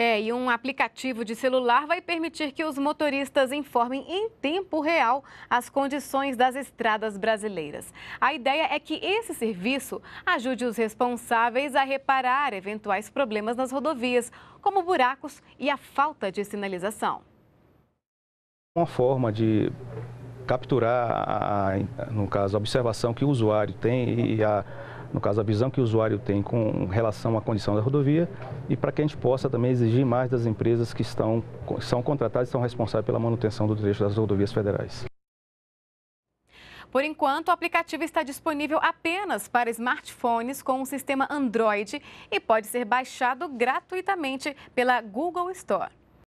É, e um aplicativo de celular vai permitir que os motoristas informem em tempo real as condições das estradas brasileiras. A ideia é que esse serviço ajude os responsáveis a reparar eventuais problemas nas rodovias, como buracos e a falta de sinalização. Uma forma de capturar, a, no caso, a observação que o usuário tem e a no caso a visão que o usuário tem com relação à condição da rodovia e para que a gente possa também exigir mais das empresas que estão, são contratadas e são responsáveis pela manutenção do trecho das rodovias federais. Por enquanto, o aplicativo está disponível apenas para smartphones com o um sistema Android e pode ser baixado gratuitamente pela Google Store.